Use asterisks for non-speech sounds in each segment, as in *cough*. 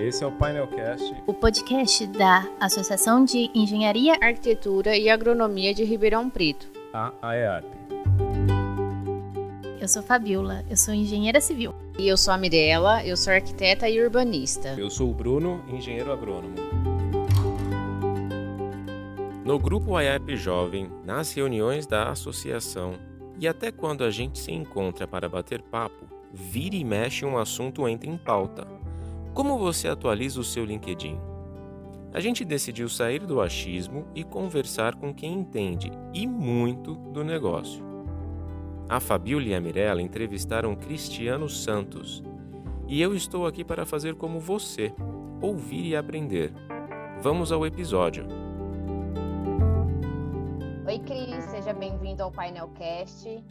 Esse é o Painelcast, o podcast da Associação de Engenharia, Arquitetura e Agronomia de Ribeirão Preto, a AEARP. Eu sou Fabiola, eu sou engenheira civil. E eu sou a Mirella, eu sou arquiteta e urbanista. Eu sou o Bruno, engenheiro agrônomo. No grupo AEARP Jovem, nas reuniões da associação e até quando a gente se encontra para bater papo, vira e mexe um assunto entra em pauta como você atualiza o seu LinkedIn? A gente decidiu sair do achismo e conversar com quem entende e muito do negócio. A Fabiola e a Mirella entrevistaram Cristiano Santos. E eu estou aqui para fazer como você, ouvir e aprender. Vamos ao episódio. Oi, Cris, seja bem-vindo ao Painelcast.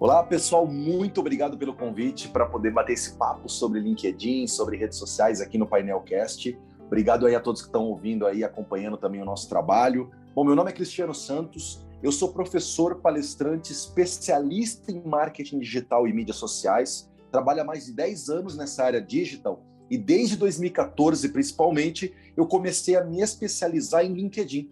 Olá, pessoal, muito obrigado pelo convite para poder bater esse papo sobre LinkedIn, sobre redes sociais aqui no Painelcast. Obrigado aí a todos que estão ouvindo aí, acompanhando também o nosso trabalho. Bom, meu nome é Cristiano Santos, eu sou professor, palestrante, especialista em marketing digital e mídias sociais. Trabalho há mais de 10 anos nessa área digital e desde 2014, principalmente, eu comecei a me especializar em LinkedIn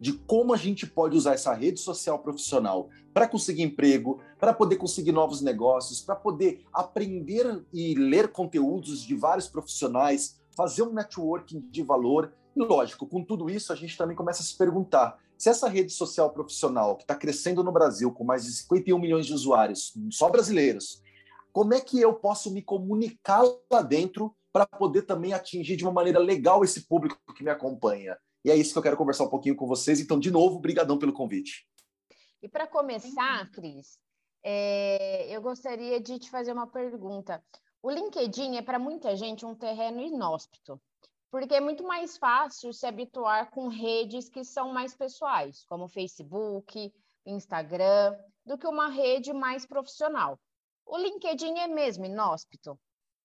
de como a gente pode usar essa rede social profissional para conseguir emprego, para poder conseguir novos negócios, para poder aprender e ler conteúdos de vários profissionais, fazer um networking de valor. E lógico, com tudo isso, a gente também começa a se perguntar: se essa rede social profissional que está crescendo no Brasil com mais de 51 milhões de usuários, só brasileiros, como é que eu posso me comunicar lá dentro para poder também atingir de uma maneira legal esse público que me acompanha? E é isso que eu quero conversar um pouquinho com vocês. Então, de novo, brigadão pelo convite. E para começar, Cris, é, eu gostaria de te fazer uma pergunta. O LinkedIn é para muita gente um terreno inóspito, porque é muito mais fácil se habituar com redes que são mais pessoais, como Facebook, Instagram, do que uma rede mais profissional. O LinkedIn é mesmo inóspito?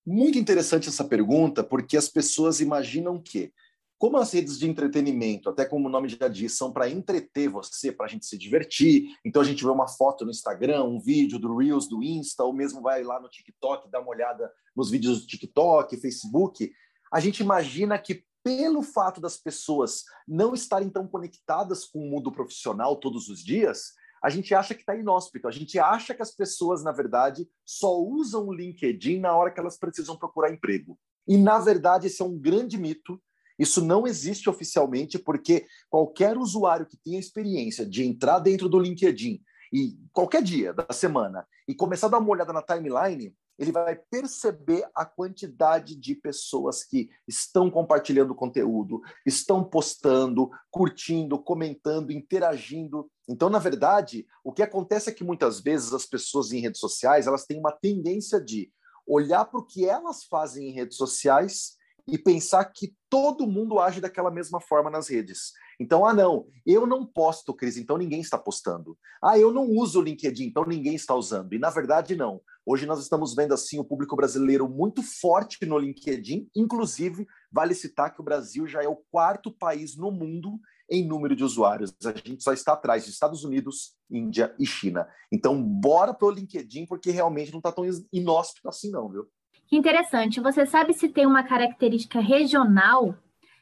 Muito interessante essa pergunta, porque as pessoas imaginam que como as redes de entretenimento, até como o nome já diz, são para entreter você, para a gente se divertir, então a gente vê uma foto no Instagram, um vídeo do Reels, do Insta, ou mesmo vai lá no TikTok, dá uma olhada nos vídeos do TikTok, Facebook, a gente imagina que pelo fato das pessoas não estarem tão conectadas com o mundo profissional todos os dias, a gente acha que está inóspito. A gente acha que as pessoas, na verdade, só usam o LinkedIn na hora que elas precisam procurar emprego. E, na verdade, esse é um grande mito isso não existe oficialmente, porque qualquer usuário que tenha experiência de entrar dentro do LinkedIn e qualquer dia da semana e começar a dar uma olhada na timeline, ele vai perceber a quantidade de pessoas que estão compartilhando conteúdo, estão postando, curtindo, comentando, interagindo. Então, na verdade, o que acontece é que muitas vezes as pessoas em redes sociais elas têm uma tendência de olhar para o que elas fazem em redes sociais e pensar que todo mundo age daquela mesma forma nas redes. Então, ah, não, eu não posto, Cris, então ninguém está postando. Ah, eu não uso o LinkedIn, então ninguém está usando. E na verdade, não. Hoje nós estamos vendo assim o público brasileiro muito forte no LinkedIn, inclusive vale citar que o Brasil já é o quarto país no mundo em número de usuários. A gente só está atrás de Estados Unidos, Índia e China. Então, bora pro LinkedIn, porque realmente não está tão inóspito assim, não, viu? Que interessante. Você sabe se tem uma característica regional?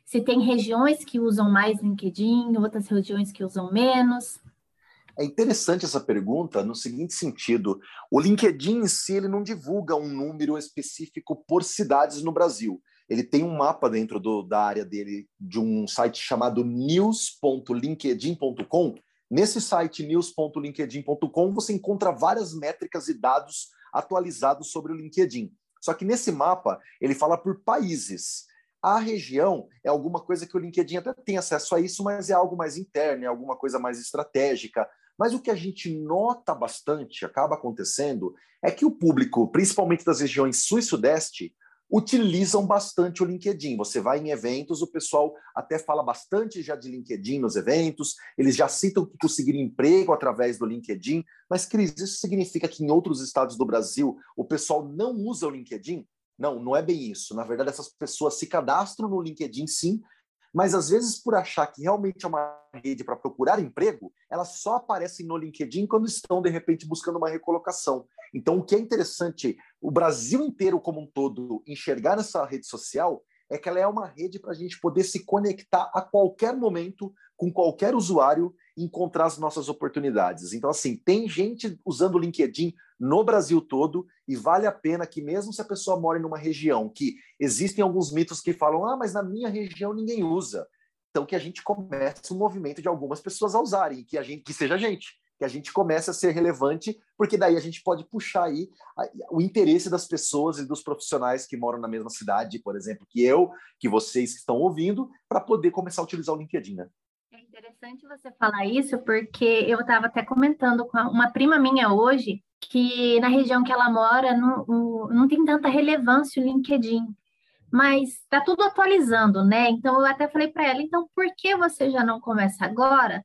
Se tem regiões que usam mais LinkedIn, outras regiões que usam menos? É interessante essa pergunta no seguinte sentido: o LinkedIn em si ele não divulga um número específico por cidades no Brasil. Ele tem um mapa dentro do, da área dele de um site chamado news.linkedin.com. Nesse site news.linkedin.com você encontra várias métricas e dados atualizados sobre o LinkedIn. Só que nesse mapa, ele fala por países. A região é alguma coisa que o LinkedIn até tem acesso a isso, mas é algo mais interno, é alguma coisa mais estratégica. Mas o que a gente nota bastante, acaba acontecendo, é que o público, principalmente das regiões sul e sudeste, utilizam bastante o LinkedIn. Você vai em eventos, o pessoal até fala bastante já de LinkedIn nos eventos, eles já citam que conseguiram emprego através do LinkedIn. Mas, Cris, isso significa que em outros estados do Brasil o pessoal não usa o LinkedIn? Não, não é bem isso. Na verdade, essas pessoas se cadastram no LinkedIn sim mas às vezes, por achar que realmente é uma rede para procurar emprego, elas só aparecem no LinkedIn quando estão, de repente, buscando uma recolocação. Então, o que é interessante, o Brasil inteiro como um todo enxergar essa rede social é que ela é uma rede para a gente poder se conectar a qualquer momento com qualquer usuário encontrar as nossas oportunidades. Então, assim, tem gente usando o LinkedIn no Brasil todo e vale a pena que, mesmo se a pessoa mora em uma região que existem alguns mitos que falam, ah, mas na minha região ninguém usa. Então, que a gente comece um movimento de algumas pessoas a usarem, que, a gente, que seja a gente, que a gente comece a ser relevante, porque daí a gente pode puxar aí o interesse das pessoas e dos profissionais que moram na mesma cidade, por exemplo, que eu, que vocês que estão ouvindo, para poder começar a utilizar o LinkedIn, né? Interessante você falar isso, porque eu estava até comentando com uma prima minha hoje que na região que ela mora não, não tem tanta relevância o LinkedIn, mas está tudo atualizando, né? Então eu até falei para ela, então por que você já não começa agora?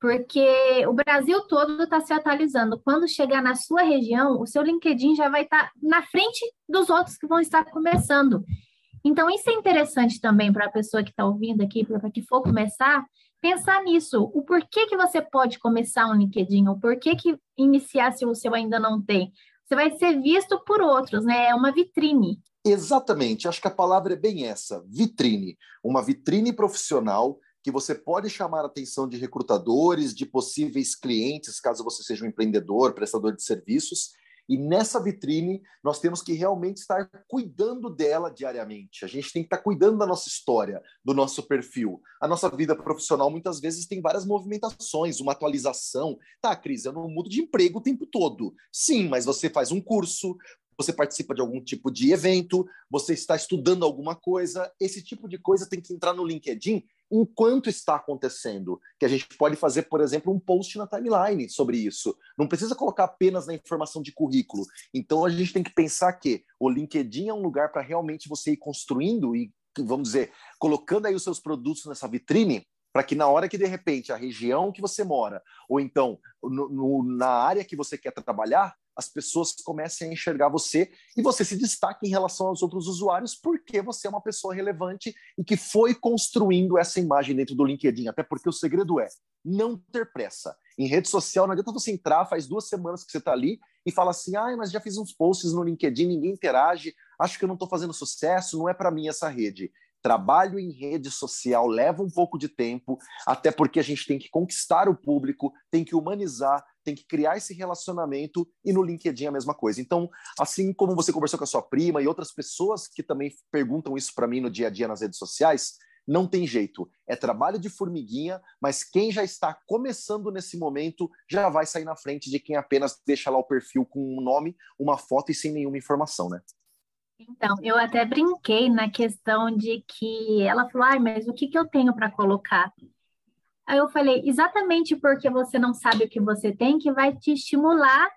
Porque o Brasil todo está se atualizando. Quando chegar na sua região, o seu LinkedIn já vai estar tá na frente dos outros que vão estar começando. Então, isso é interessante também para a pessoa que está ouvindo aqui, para que for começar, pensar nisso. O porquê que você pode começar um LinkedIn, o porquê que iniciar se o seu ainda não tem. Você vai ser visto por outros, né? É uma vitrine. Exatamente, acho que a palavra é bem essa, vitrine. Uma vitrine profissional que você pode chamar a atenção de recrutadores, de possíveis clientes, caso você seja um empreendedor, prestador de serviços, e nessa vitrine, nós temos que realmente estar cuidando dela diariamente. A gente tem que estar cuidando da nossa história, do nosso perfil. A nossa vida profissional muitas vezes tem várias movimentações, uma atualização. Tá, Cris, eu não mudo de emprego o tempo todo. Sim, mas você faz um curso, você participa de algum tipo de evento, você está estudando alguma coisa, esse tipo de coisa tem que entrar no LinkedIn enquanto está acontecendo, que a gente pode fazer, por exemplo, um post na timeline sobre isso. Não precisa colocar apenas na informação de currículo. Então a gente tem que pensar que o LinkedIn é um lugar para realmente você ir construindo e, vamos dizer, colocando aí os seus produtos nessa vitrine para que na hora que de repente a região que você mora ou então no, no, na área que você quer trabalhar as pessoas comecem a enxergar você e você se destaque em relação aos outros usuários porque você é uma pessoa relevante e que foi construindo essa imagem dentro do LinkedIn. Até porque o segredo é não ter pressa. Em rede social, não adianta você entrar, faz duas semanas que você está ali e fala assim: ah, mas já fiz uns posts no LinkedIn, ninguém interage, acho que eu não estou fazendo sucesso, não é para mim essa rede. Trabalho em rede social leva um pouco de tempo, até porque a gente tem que conquistar o público, tem que humanizar, tem que criar esse relacionamento e no LinkedIn a mesma coisa. Então, assim como você conversou com a sua prima e outras pessoas que também perguntam isso para mim no dia a dia nas redes sociais, não tem jeito. É trabalho de formiguinha, mas quem já está começando nesse momento já vai sair na frente de quem apenas deixa lá o perfil com um nome, uma foto e sem nenhuma informação, né? Então, eu até brinquei na questão de que ela falou, ai, mas o que, que eu tenho para colocar? Aí eu falei, exatamente porque você não sabe o que você tem, que vai te estimular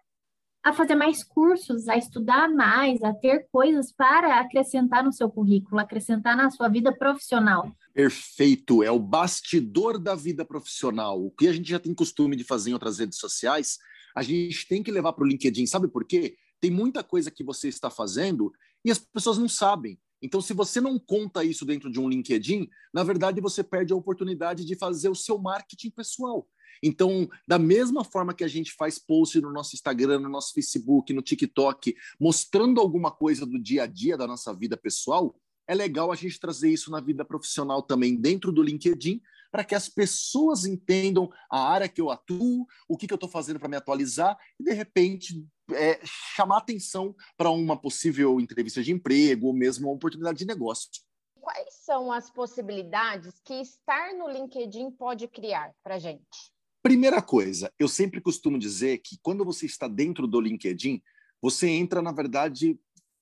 a fazer mais cursos, a estudar mais, a ter coisas para acrescentar no seu currículo, acrescentar na sua vida profissional. Perfeito, é o bastidor da vida profissional. O que a gente já tem costume de fazer em outras redes sociais, a gente tem que levar para o LinkedIn, sabe por quê? Tem muita coisa que você está fazendo e as pessoas não sabem. Então, se você não conta isso dentro de um LinkedIn, na verdade você perde a oportunidade de fazer o seu marketing pessoal. Então, da mesma forma que a gente faz post no nosso Instagram, no nosso Facebook, no TikTok, mostrando alguma coisa do dia a dia da nossa vida pessoal, é legal a gente trazer isso na vida profissional também dentro do LinkedIn, para que as pessoas entendam a área que eu atuo, o que, que eu estou fazendo para me atualizar, e de repente é, chamar atenção para uma possível entrevista de emprego ou mesmo uma oportunidade de negócio. Quais são as possibilidades que estar no LinkedIn pode criar para gente? Primeira coisa, eu sempre costumo dizer que quando você está dentro do LinkedIn, você entra, na verdade,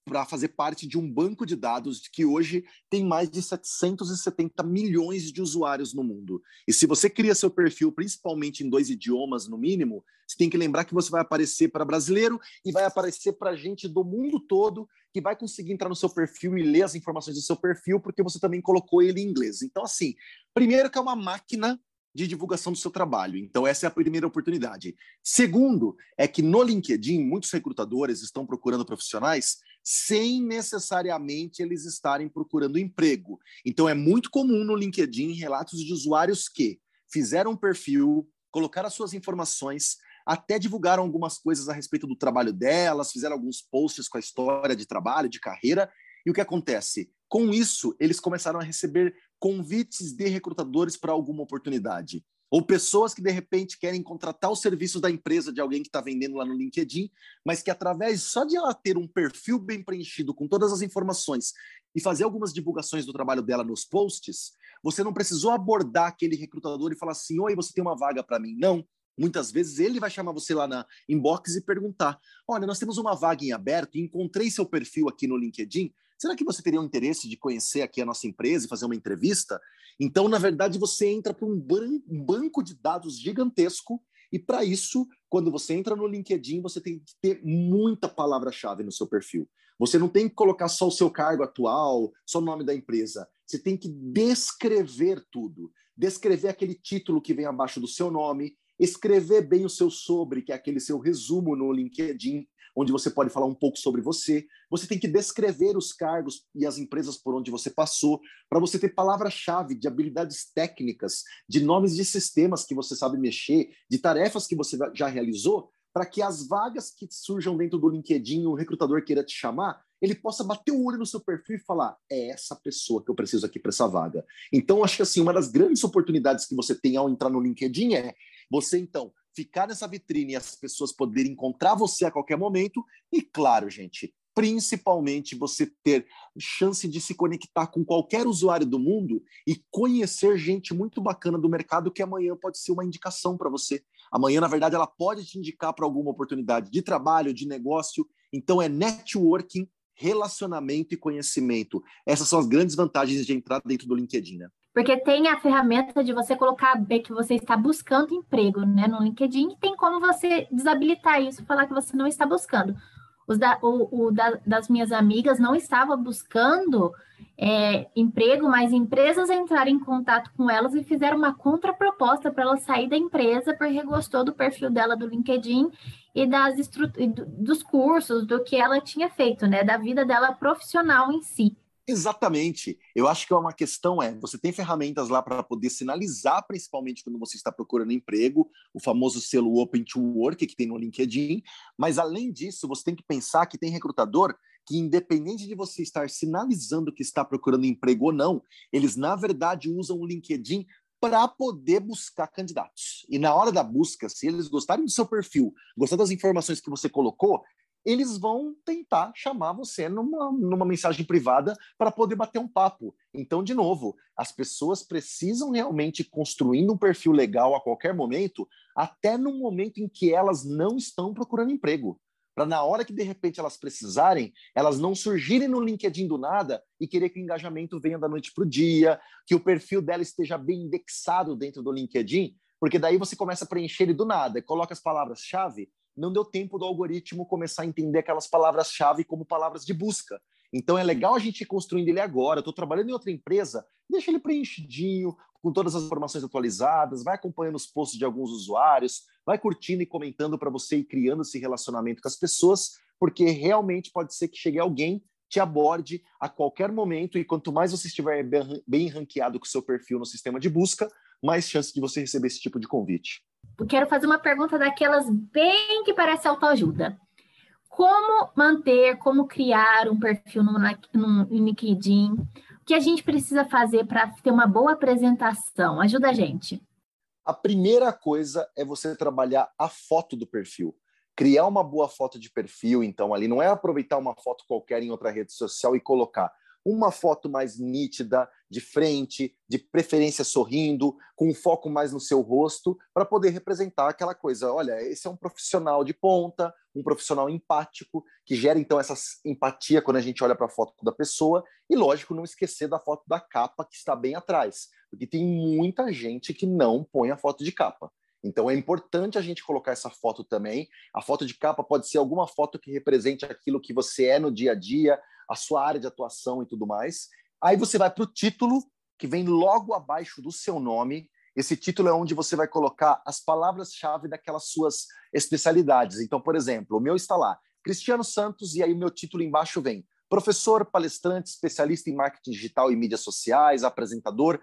para fazer parte de um banco de dados que hoje tem mais de 770 milhões de usuários no mundo. E se você cria seu perfil principalmente em dois idiomas, no mínimo, você tem que lembrar que você vai aparecer para brasileiro e vai aparecer para gente do mundo todo que vai conseguir entrar no seu perfil e ler as informações do seu perfil, porque você também colocou ele em inglês. Então, assim, primeiro que é uma máquina de divulgação do seu trabalho. Então, essa é a primeira oportunidade. Segundo, é que no LinkedIn, muitos recrutadores estão procurando profissionais sem necessariamente eles estarem procurando emprego. Então, é muito comum no LinkedIn relatos de usuários que fizeram um perfil, colocaram as suas informações, até divulgaram algumas coisas a respeito do trabalho delas, fizeram alguns posts com a história de trabalho, de carreira. E o que acontece? Com isso, eles começaram a receber convites de recrutadores para alguma oportunidade. Ou pessoas que de repente querem contratar o serviço da empresa de alguém que está vendendo lá no LinkedIn, mas que através só de ela ter um perfil bem preenchido com todas as informações e fazer algumas divulgações do trabalho dela nos posts, você não precisou abordar aquele recrutador e falar assim: oi, você tem uma vaga para mim? Não. Muitas vezes ele vai chamar você lá na inbox e perguntar: Olha, nós temos uma vaga em aberto, encontrei seu perfil aqui no LinkedIn, Será que você teria um interesse de conhecer aqui a nossa empresa e fazer uma entrevista? Então, na verdade, você entra para um banco de dados gigantesco e para isso, quando você entra no LinkedIn, você tem que ter muita palavra-chave no seu perfil. Você não tem que colocar só o seu cargo atual, só o nome da empresa. Você tem que descrever tudo. Descrever aquele título que vem abaixo do seu nome, escrever bem o seu sobre, que é aquele seu resumo no LinkedIn, onde você pode falar um pouco sobre você. Você tem que descrever os cargos e as empresas por onde você passou, para você ter palavra-chave de habilidades técnicas, de nomes de sistemas que você sabe mexer, de tarefas que você já realizou, para que as vagas que surjam dentro do LinkedIn, o recrutador queira te chamar, ele possa bater o olho no seu perfil e falar: é essa pessoa que eu preciso aqui para essa vaga. Então, acho que assim, uma das grandes oportunidades que você tem ao entrar no LinkedIn é você, então, ficar nessa vitrine e as pessoas poderem encontrar você a qualquer momento. E claro, gente, principalmente você ter chance de se conectar com qualquer usuário do mundo e conhecer gente muito bacana do mercado que amanhã pode ser uma indicação para você. Amanhã, na verdade, ela pode te indicar para alguma oportunidade de trabalho, de negócio. Então, é networking, relacionamento e conhecimento. Essas são as grandes vantagens de entrar dentro do LinkedIn, né? Porque tem a ferramenta de você colocar é que você está buscando emprego né, no LinkedIn e tem como você desabilitar isso falar que você não está buscando. Da, o, o da, das minhas amigas não estava buscando é, emprego, mas empresas entraram em contato com elas e fizeram uma contraproposta para ela sair da empresa porque gostou do perfil dela do LinkedIn e das dos cursos, do que ela tinha feito, né, da vida dela profissional em si. Exatamente. Eu acho que é uma questão é, você tem ferramentas lá para poder sinalizar, principalmente quando você está procurando emprego, o famoso selo Open to Work que tem no LinkedIn, mas além disso, você tem que pensar que tem recrutador que independente de você estar sinalizando que está procurando emprego ou não, eles na verdade usam o LinkedIn para poder buscar candidatos. E na hora da busca, se eles gostarem do seu perfil, gostar das informações que você colocou, eles vão tentar chamar você numa, numa mensagem privada para poder bater um papo. Então, de novo, as pessoas precisam realmente construindo um perfil legal a qualquer momento, até no momento em que elas não estão procurando emprego. Para na hora que de repente elas precisarem, elas não surgirem no LinkedIn do nada e querer que o engajamento venha da noite para o dia, que o perfil dela esteja bem indexado dentro do LinkedIn, porque daí você começa a preencher ele do nada, coloca as palavras-chave não deu tempo do algoritmo começar a entender aquelas palavras-chave como palavras de busca. Então é legal a gente ir construindo ele agora. Estou trabalhando em outra empresa, deixa ele preenchidinho, com todas as informações atualizadas, vai acompanhando os posts de alguns usuários, vai curtindo e comentando para você e criando esse relacionamento com as pessoas, porque realmente pode ser que chegue alguém te aborde a qualquer momento e quanto mais você estiver bem ranqueado com o seu perfil no sistema de busca, mais chance de você receber esse tipo de convite quero fazer uma pergunta daquelas bem que parece autoajuda. Como manter, como criar um perfil no, no, LinkedIn? O que a gente precisa fazer para ter uma boa apresentação? Ajuda a gente. A primeira coisa é você trabalhar a foto do perfil. Criar uma boa foto de perfil, então, ali não é aproveitar uma foto qualquer em outra rede social e colocar uma foto mais nítida, de frente, de preferência sorrindo, com um foco mais no seu rosto, para poder representar aquela coisa. Olha, esse é um profissional de ponta, um profissional empático, que gera então essa empatia quando a gente olha para a foto da pessoa. E lógico, não esquecer da foto da capa que está bem atrás, porque tem muita gente que não põe a foto de capa. Então é importante a gente colocar essa foto também. A foto de capa pode ser alguma foto que represente aquilo que você é no dia a dia, a sua área de atuação e tudo mais. Aí você vai para o título, que vem logo abaixo do seu nome. Esse título é onde você vai colocar as palavras-chave daquelas suas especialidades. Então, por exemplo, o meu está lá, Cristiano Santos, e aí o meu título embaixo vem professor, palestrante, especialista em marketing digital e mídias sociais, apresentador.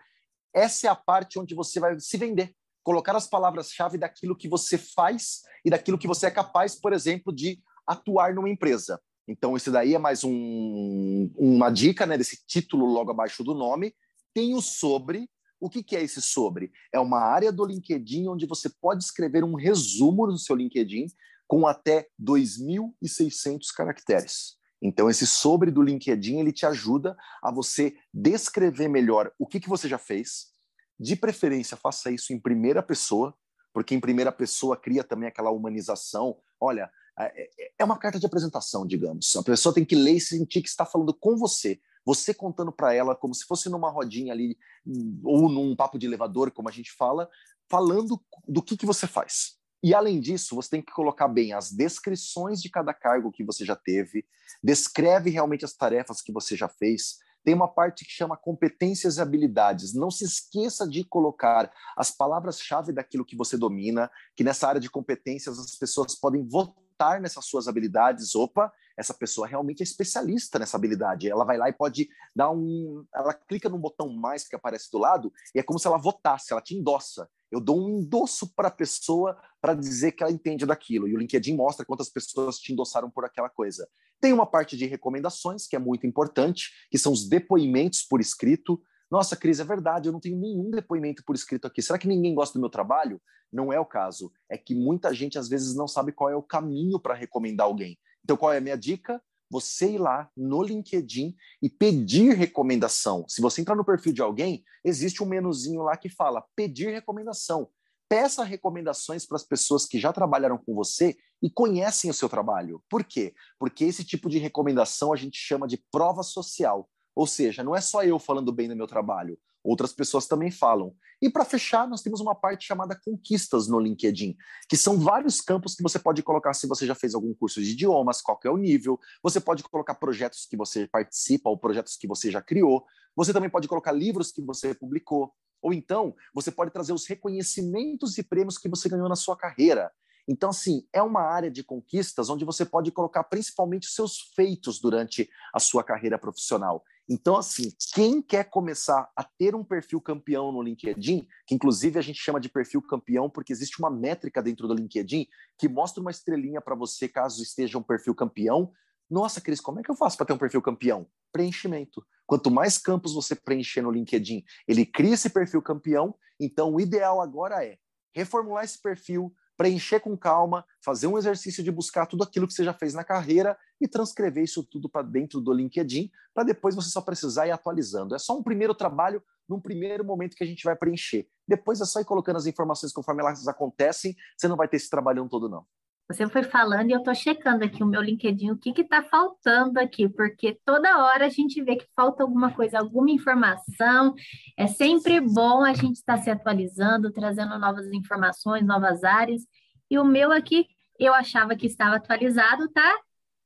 Essa é a parte onde você vai se vender, colocar as palavras-chave daquilo que você faz e daquilo que você é capaz, por exemplo, de atuar numa empresa. Então, esse daí é mais um, uma dica né, desse título logo abaixo do nome. Tem o sobre. O que, que é esse sobre? É uma área do LinkedIn onde você pode escrever um resumo do seu LinkedIn com até 2.600 caracteres. Então, esse sobre do LinkedIn ele te ajuda a você descrever melhor o que, que você já fez. De preferência, faça isso em primeira pessoa, porque em primeira pessoa cria também aquela humanização. Olha, é, é uma carta de apresentação, digamos. A pessoa tem que ler e sentir que está falando com você, você contando para ela como se fosse numa rodinha ali hum, ou num papo de elevador, como a gente fala, falando do que, que você faz. E além disso, você tem que colocar bem as descrições de cada cargo que você já teve, descreve realmente as tarefas que você já fez. Tem uma parte que chama competências e habilidades. Não se esqueça de colocar as palavras-chave daquilo que você domina, que nessa área de competências as pessoas podem votar notar nessas suas habilidades, opa, essa pessoa realmente é especialista nessa habilidade. Ela vai lá e pode dar um. Ela clica num botão mais que aparece do lado e é como se ela votasse, ela te endossa. Eu dou um endosso para a pessoa para dizer que ela entende daquilo. E o LinkedIn mostra quantas pessoas te endossaram por aquela coisa. Tem uma parte de recomendações que é muito importante, que são os depoimentos por escrito. Nossa, Cris, é verdade, eu não tenho nenhum depoimento por escrito aqui. Será que ninguém gosta do meu trabalho? Não é o caso. É que muita gente, às vezes, não sabe qual é o caminho para recomendar alguém. Então, qual é a minha dica? Você ir lá no LinkedIn e pedir recomendação. Se você entrar no perfil de alguém, existe um menuzinho lá que fala pedir recomendação. Peça recomendações para as pessoas que já trabalharam com você e conhecem o seu trabalho. Por quê? Porque esse tipo de recomendação a gente chama de prova social ou seja, não é só eu falando bem do meu trabalho, outras pessoas também falam. E para fechar, nós temos uma parte chamada conquistas no LinkedIn, que são vários campos que você pode colocar se você já fez algum curso de idiomas, qual é o nível, você pode colocar projetos que você participa ou projetos que você já criou, você também pode colocar livros que você publicou, ou então você pode trazer os reconhecimentos e prêmios que você ganhou na sua carreira. Então, assim, é uma área de conquistas onde você pode colocar principalmente os seus feitos durante a sua carreira profissional. Então, assim, quem quer começar a ter um perfil campeão no LinkedIn, que inclusive a gente chama de perfil campeão porque existe uma métrica dentro do LinkedIn que mostra uma estrelinha para você caso esteja um perfil campeão. Nossa, Cris, como é que eu faço para ter um perfil campeão? Preenchimento. Quanto mais campos você preencher no LinkedIn, ele cria esse perfil campeão. Então, o ideal agora é reformular esse perfil, preencher com calma, fazer um exercício de buscar tudo aquilo que você já fez na carreira e transcrever isso tudo para dentro do LinkedIn, para depois você só precisar ir atualizando. É só um primeiro trabalho, num primeiro momento que a gente vai preencher. Depois é só ir colocando as informações conforme elas acontecem, você não vai ter esse trabalhão todo, não. Você foi falando e eu estou checando aqui o meu LinkedIn, o que está faltando aqui, porque toda hora a gente vê que falta alguma coisa, alguma informação. É sempre bom a gente estar tá se atualizando, trazendo novas informações, novas áreas. E o meu aqui, eu achava que estava atualizado, tá?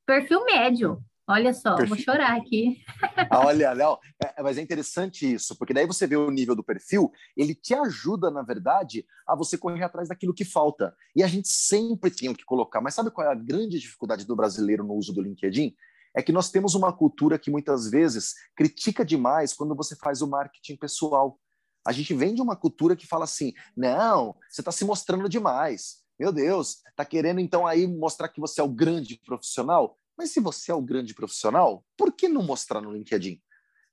Perfil médio. Olha só, perfil. vou chorar aqui. Ah, olha, Léo, é, é, mas é interessante isso, porque daí você vê o nível do perfil, ele te ajuda, na verdade, a você correr atrás daquilo que falta. E a gente sempre tem o que colocar. Mas sabe qual é a grande dificuldade do brasileiro no uso do LinkedIn? É que nós temos uma cultura que muitas vezes critica demais quando você faz o marketing pessoal. A gente vem de uma cultura que fala assim: não, você está se mostrando demais. Meu Deus, está querendo então aí mostrar que você é o grande profissional? Mas se você é o grande profissional, por que não mostrar no LinkedIn?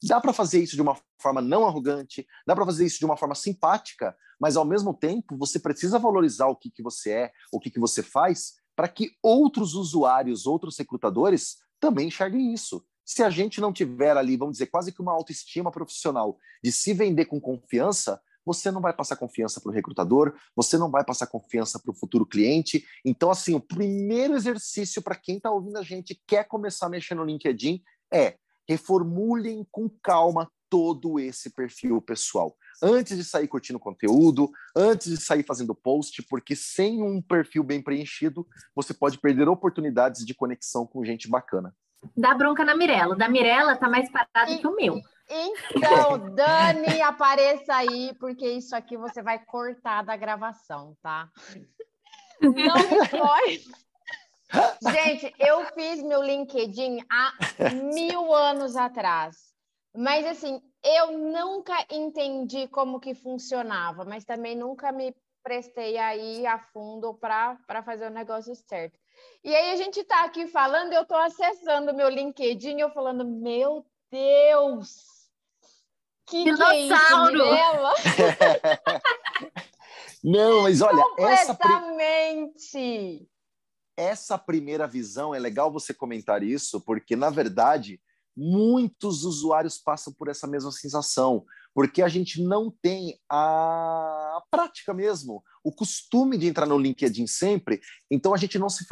Dá para fazer isso de uma forma não arrogante, dá para fazer isso de uma forma simpática, mas ao mesmo tempo você precisa valorizar o que, que você é, o que, que você faz, para que outros usuários, outros recrutadores também enxerguem isso. Se a gente não tiver ali, vamos dizer, quase que uma autoestima profissional de se vender com confiança, você não vai passar confiança para o recrutador, você não vai passar confiança para o futuro cliente. Então, assim, o primeiro exercício para quem está ouvindo a gente quer começar a mexer no LinkedIn é reformulem com calma todo esse perfil pessoal. Antes de sair curtindo conteúdo, antes de sair fazendo post, porque sem um perfil bem preenchido, você pode perder oportunidades de conexão com gente bacana. Dá bronca na Mirella. Da Mirella tá mais parado que o meu. Então, *laughs* Dani, apareça aí, porque isso aqui você vai cortar da gravação, tá? Não me Gente, eu fiz meu LinkedIn há mil anos atrás. Mas assim, eu nunca entendi como que funcionava, mas também nunca me prestei aí a fundo para fazer o negócio certo. E aí a gente está aqui falando, eu estou acessando meu LinkedIn, eu falando, meu Deus, que é dinossauro! Que *laughs* Não, mas olha, essa, pri... essa primeira visão é legal você comentar isso, porque na verdade muitos usuários passam por essa mesma sensação, porque a gente não tem a prática mesmo, o costume de entrar no LinkedIn sempre, então a gente não se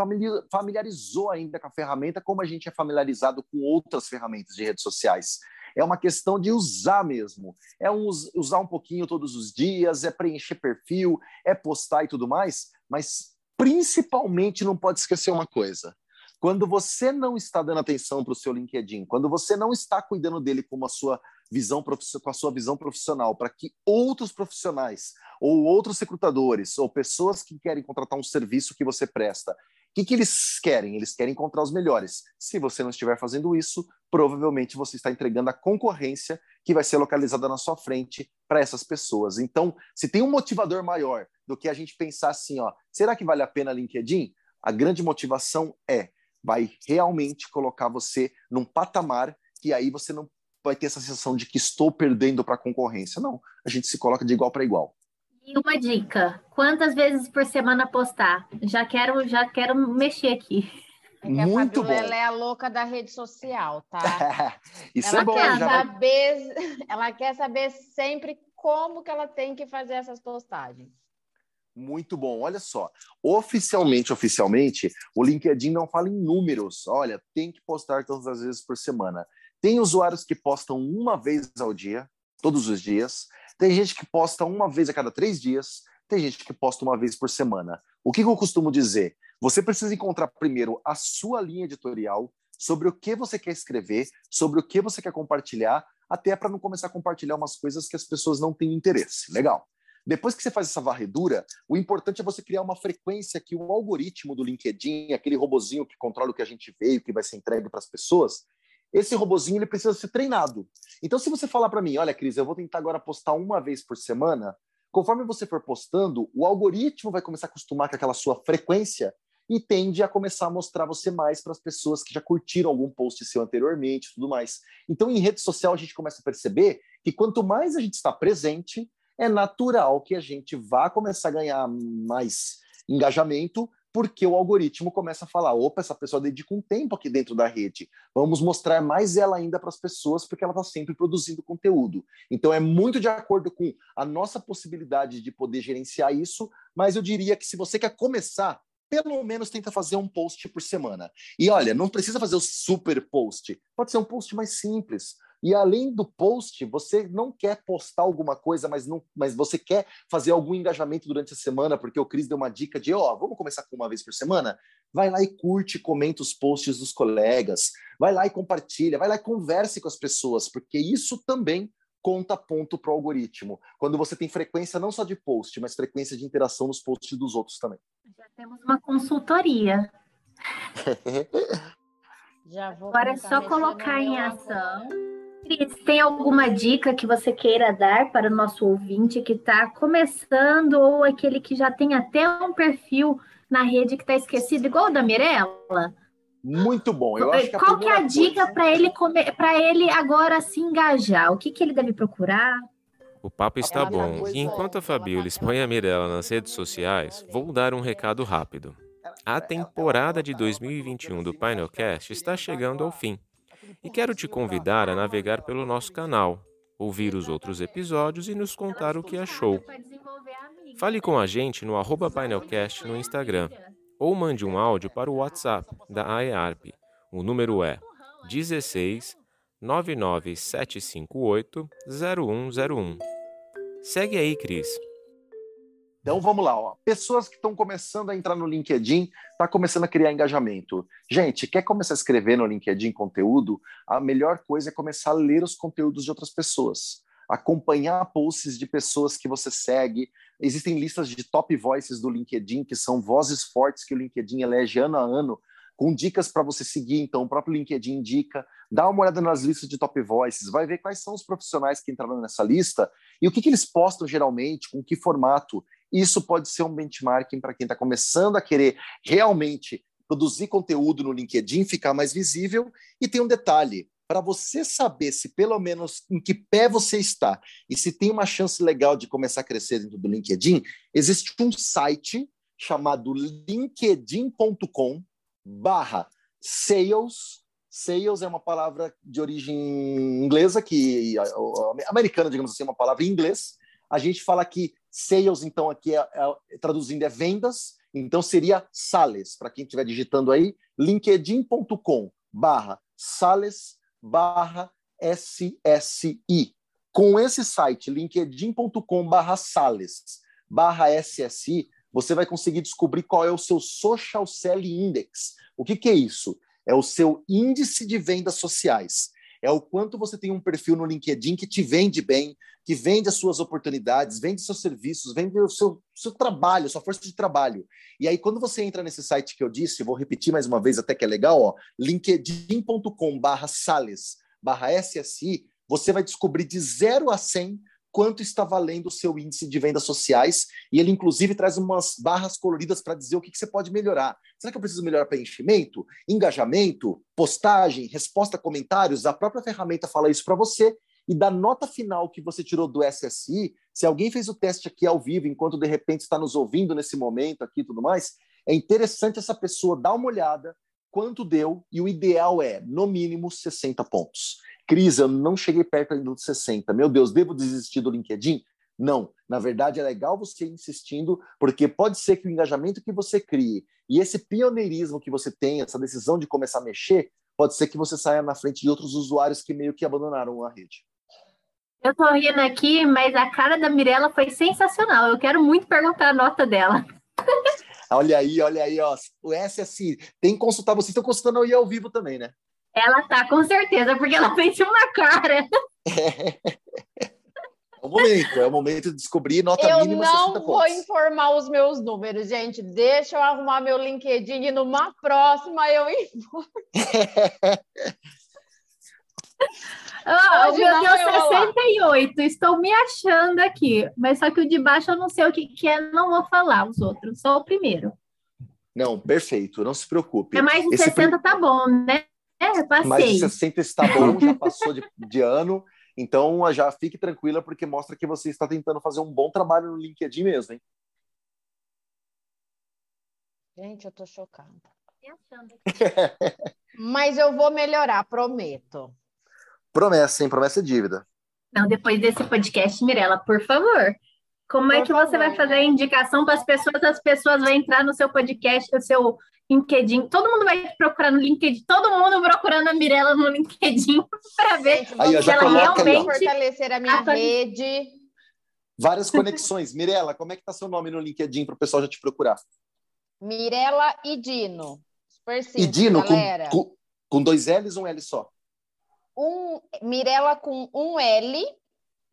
familiarizou ainda com a ferramenta como a gente é familiarizado com outras ferramentas de redes sociais. É uma questão de usar mesmo. É um, usar um pouquinho todos os dias, é preencher perfil, é postar e tudo mais, mas principalmente não pode esquecer uma coisa. Quando você não está dando atenção para o seu LinkedIn, quando você não está cuidando dele com a sua visão com a sua visão profissional, para que outros profissionais ou outros recrutadores ou pessoas que querem contratar um serviço que você presta que, que eles querem? Eles querem encontrar os melhores. Se você não estiver fazendo isso, provavelmente você está entregando a concorrência que vai ser localizada na sua frente para essas pessoas. Então, se tem um motivador maior do que a gente pensar assim, ó, será que vale a pena LinkedIn? A grande motivação é vai realmente colocar você num patamar que aí você não vai ter essa sensação de que estou perdendo para a concorrência. Não, a gente se coloca de igual para igual. E uma dica: quantas vezes por semana postar? Já quero, já quero mexer aqui. É que Muito bom. Ela é a louca da rede social, tá? *laughs* Isso ela é bom. Quer já... saber, *laughs* ela quer saber sempre como que ela tem que fazer essas postagens. Muito bom. Olha só, oficialmente, oficialmente, o LinkedIn não fala em números. Olha, tem que postar todas as vezes por semana. Tem usuários que postam uma vez ao dia, todos os dias. Tem gente que posta uma vez a cada três dias, tem gente que posta uma vez por semana. O que eu costumo dizer? Você precisa encontrar primeiro a sua linha editorial, sobre o que você quer escrever, sobre o que você quer compartilhar, até para não começar a compartilhar umas coisas que as pessoas não têm interesse. Legal. Depois que você faz essa varredura, o importante é você criar uma frequência que o algoritmo do LinkedIn, aquele robozinho que controla o que a gente veio que vai ser entregue para as pessoas, esse robozinho ele precisa ser treinado. Então, se você falar para mim, olha, Cris, eu vou tentar agora postar uma vez por semana, conforme você for postando, o algoritmo vai começar a acostumar com aquela sua frequência e tende a começar a mostrar você mais para as pessoas que já curtiram algum post seu anteriormente tudo mais. Então, em rede social, a gente começa a perceber que quanto mais a gente está presente, é natural que a gente vá começar a ganhar mais engajamento porque o algoritmo começa a falar: opa, essa pessoa dedica um tempo aqui dentro da rede, vamos mostrar mais ela ainda para as pessoas, porque ela está sempre produzindo conteúdo. Então, é muito de acordo com a nossa possibilidade de poder gerenciar isso, mas eu diria que se você quer começar, pelo menos tenta fazer um post por semana. E olha, não precisa fazer o super post, pode ser um post mais simples. E além do post, você não quer postar alguma coisa, mas, não, mas você quer fazer algum engajamento durante a semana, porque o Cris deu uma dica de, ó, oh, vamos começar com uma vez por semana? Vai lá e curte, comenta os posts dos colegas, vai lá e compartilha, vai lá e converse com as pessoas, porque isso também conta ponto para o algoritmo. Quando você tem frequência não só de post, mas frequência de interação nos posts dos outros também. Já temos uma consultoria. *laughs* Já vou Agora é só colocar em ação. Cris, tem alguma dica que você queira dar para o nosso ouvinte que está começando ou aquele que já tem até um perfil na rede que está esquecido, igual o da Mirella? Muito bom. Eu acho que Qual que é a coisa... dica para ele para ele agora se engajar? O que, que ele deve procurar? O papo está bom. E enquanto a Fabiola expõe a Mirella nas redes sociais, vou dar um recado rápido. A temporada de 2021 do Painelcast está chegando ao fim e quero te convidar a navegar pelo nosso canal, ouvir então os tá outros episódios e nos contar o que achou. Fale com a gente no arroba painelcast no Instagram ou mande um áudio para o WhatsApp da AEARP. O número é 16 99758 0101. Segue aí, Cris. Então vamos lá, ó. pessoas que estão começando a entrar no LinkedIn, está começando a criar engajamento. Gente, quer começar a escrever no LinkedIn conteúdo? A melhor coisa é começar a ler os conteúdos de outras pessoas, acompanhar posts de pessoas que você segue. Existem listas de top voices do LinkedIn, que são vozes fortes que o LinkedIn elege ano a ano, com dicas para você seguir. Então, o próprio LinkedIn indica, dá uma olhada nas listas de top voices, vai ver quais são os profissionais que entraram nessa lista e o que, que eles postam geralmente, com que formato. Isso pode ser um benchmarking para quem está começando a querer realmente produzir conteúdo no LinkedIn, ficar mais visível. E tem um detalhe: para você saber se pelo menos em que pé você está e se tem uma chance legal de começar a crescer dentro do LinkedIn, existe um site chamado linkedin.com barra sales. Sales é uma palavra de origem inglesa, que americana, digamos assim, é uma palavra em inglês. A gente fala que Sales, então, aqui é, é, traduzindo é vendas, então seria sales, para quem estiver digitando aí, linkedin.com barra sales barra SSI. Com esse site, linkedin.com barra sales barra SSI, você vai conseguir descobrir qual é o seu Social Selling Index. O que, que é isso? É o seu índice de vendas sociais é o quanto você tem um perfil no LinkedIn que te vende bem, que vende as suas oportunidades, vende seus serviços, vende o seu, seu trabalho, sua força de trabalho. E aí, quando você entra nesse site que eu disse, vou repetir mais uma vez até que é legal, ó, linkedin.com barra sales barra SSI, você vai descobrir de 0 a 100 quanto está valendo o seu índice de vendas sociais e ele inclusive traz umas barras coloridas para dizer o que, que, você pode melhorar. Será que eu preciso melhorar preenchimento, engajamento, postagem, resposta a comentários? A própria ferramenta fala isso para você e da nota final que você tirou do SSI, se alguém fez o teste aqui ao vivo, enquanto de repente está nos ouvindo nesse momento aqui e tudo mais, é interessante essa pessoa dar uma olhada quanto deu, e o ideal é, no mínimo, 60 pontos. Cris, eu não cheguei perto ainda dos 60. Meu Deus, devo desistir do LinkedIn? Não. Na verdade, é legal você insistindo, porque pode ser que o engajamento que você crie e esse pioneirismo que você tem, essa decisão de começar a mexer, pode ser que você saia na frente de outros usuários que meio que abandonaram a rede. Eu tô rindo aqui, mas a cara da Mirella foi sensacional. Eu quero muito perguntar a nota dela. Olha aí, olha aí, ó. O S assim, tem que consultar, vocês estão consultando aí ao vivo também, né? Ela tá com certeza, porque ela fez uma cara. *laughs* É. o momento, é o momento de descobrir nota eu mínima. Eu não vou informar os meus números, gente. Deixa eu arrumar meu LinkedIn e numa próxima eu informo. *laughs* oh, o meu deu 68, estou me achando aqui, mas só que o de baixo eu não sei o que, que é, não vou falar os outros, só o primeiro. Não, perfeito, não se preocupe. É mais de Esse 60, tá bom, né? É, passei. Mas é você sempre está bom, *laughs* já passou de, de ano. Então ah, já fique tranquila, porque mostra que você está tentando fazer um bom trabalho no LinkedIn mesmo, hein? Gente, eu tô chocada. *laughs* Mas eu vou melhorar, prometo. Promessa, hein? Promessa é dívida. Não, depois desse podcast, Mirella, por favor. Como é que você vai fazer a indicação para as pessoas? As pessoas vão entrar no seu podcast, no seu LinkedIn. Todo mundo vai procurar no LinkedIn. Todo mundo procurando a Mirella no LinkedIn *laughs* para ver aí, ó, se ela realmente... Aí, fortalecer a minha a... rede. Várias conexões. Mirella, como é que está seu nome no LinkedIn para o pessoal já te procurar? Mirella e Dino. Super simples, e Dino, Com, com, com dois L's ou um L só? Um, Mirella com um L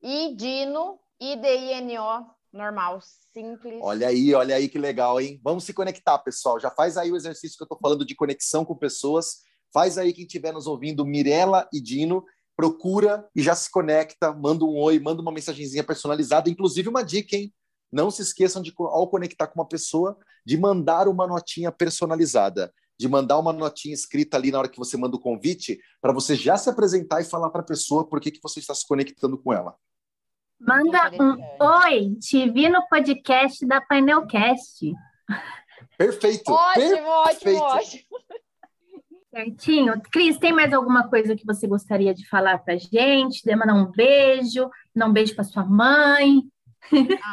e Dino IDINO normal, simples. Olha aí, olha aí que legal, hein? Vamos se conectar, pessoal. Já faz aí o exercício que eu estou falando de conexão com pessoas. Faz aí quem estiver nos ouvindo, Mirela e Dino, procura e já se conecta, manda um oi, manda uma mensagenzinha personalizada, inclusive uma dica, hein? Não se esqueçam de ao conectar com uma pessoa, de mandar uma notinha personalizada, de mandar uma notinha escrita ali na hora que você manda o convite, para você já se apresentar e falar para a pessoa por que que você está se conectando com ela. Manda um oi, te vi no podcast da Painelcast. Perfeito. Ótimo, perfeito. ótimo, ótimo. Certinho. Cris, tem mais alguma coisa que você gostaria de falar pra gente? De mandar um beijo, dar um beijo pra sua mãe.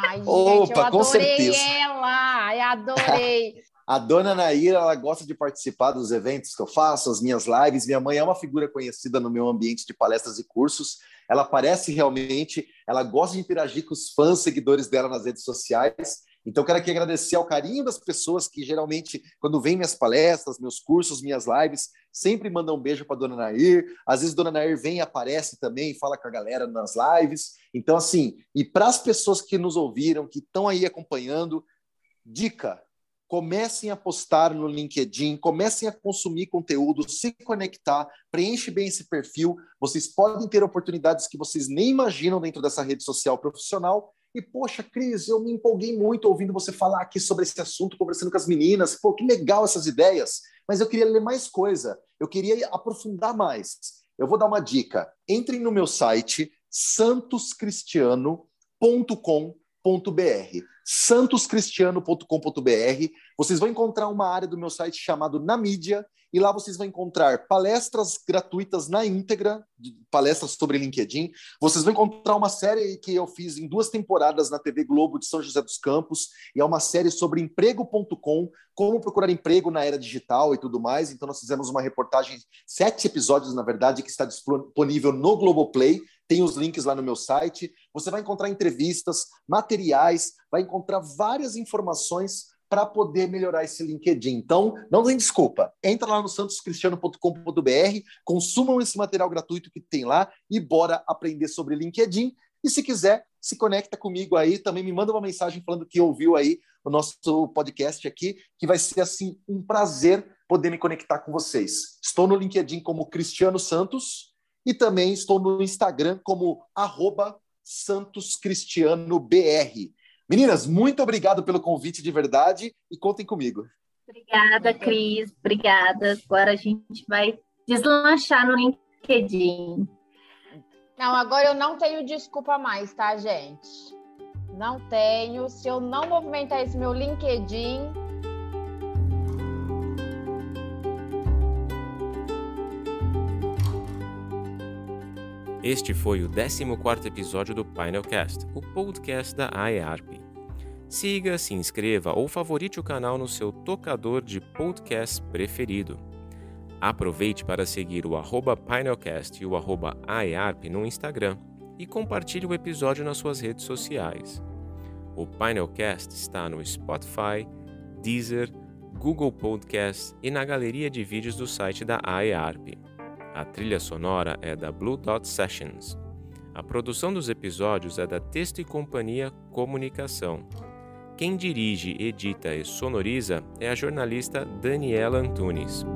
Ai, gente, Opa, eu adorei com certeza. ela, eu adorei. A dona Nair, ela gosta de participar dos eventos que eu faço, as minhas lives. Minha mãe é uma figura conhecida no meu ambiente de palestras e cursos. Ela aparece realmente, ela gosta de interagir com os fãs, seguidores dela nas redes sociais. Então, quero aqui agradecer ao carinho das pessoas que geralmente, quando vêm minhas palestras, meus cursos, minhas lives, sempre mandam um beijo para Dona Nair. Às vezes, Dona Nair vem e aparece também, fala com a galera nas lives. Então, assim, e para as pessoas que nos ouviram, que estão aí acompanhando, dica: comecem a postar no LinkedIn, comecem a consumir conteúdo, se conectar, preenche bem esse perfil. Vocês podem ter oportunidades que vocês nem imaginam dentro dessa rede social profissional. E, poxa, Cris, eu me empolguei muito ouvindo você falar aqui sobre esse assunto, conversando com as meninas. Pô, que legal essas ideias. Mas eu queria ler mais coisa, eu queria aprofundar mais. Eu vou dar uma dica. Entrem no meu site, santoscristiano.com.br santoscristiano.com.br. santoscristiano.com.br. Vocês vão encontrar uma área do meu site chamado Na Mídia, e lá vocês vão encontrar palestras gratuitas na íntegra, palestras sobre LinkedIn. Vocês vão encontrar uma série que eu fiz em duas temporadas na TV Globo de São José dos Campos, e é uma série sobre emprego.com, como procurar emprego na era digital e tudo mais. Então, nós fizemos uma reportagem, sete episódios, na verdade, que está disponível no Globoplay. Tem os links lá no meu site. Você vai encontrar entrevistas, materiais, vai encontrar várias informações para poder melhorar esse LinkedIn. Então, não tem desculpa. Entra lá no santoscristiano.com.br, consumam esse material gratuito que tem lá e bora aprender sobre LinkedIn. E se quiser, se conecta comigo aí, também me manda uma mensagem falando que ouviu aí o nosso podcast aqui, que vai ser assim um prazer poder me conectar com vocês. Estou no LinkedIn como Cristiano Santos e também estou no Instagram como santoscristianobr. Meninas, muito obrigado pelo convite de verdade e contem comigo. Obrigada, Cris. Obrigada. Agora a gente vai deslanchar no LinkedIn. Não, agora eu não tenho desculpa mais, tá, gente? Não tenho. Se eu não movimentar esse meu LinkedIn, Este foi o 14º episódio do Painelcast, o podcast da IARP. Siga, se inscreva ou favorite o canal no seu tocador de podcast preferido. Aproveite para seguir o arroba Pinelcast e o arroba IARP no Instagram e compartilhe o episódio nas suas redes sociais. O Pinelcast está no Spotify, Deezer, Google Podcast e na galeria de vídeos do site da IARP. A trilha sonora é da Blue Dot Sessions. A produção dos episódios é da Texto e Companhia Comunicação. Quem dirige, edita e sonoriza é a jornalista Daniela Antunes.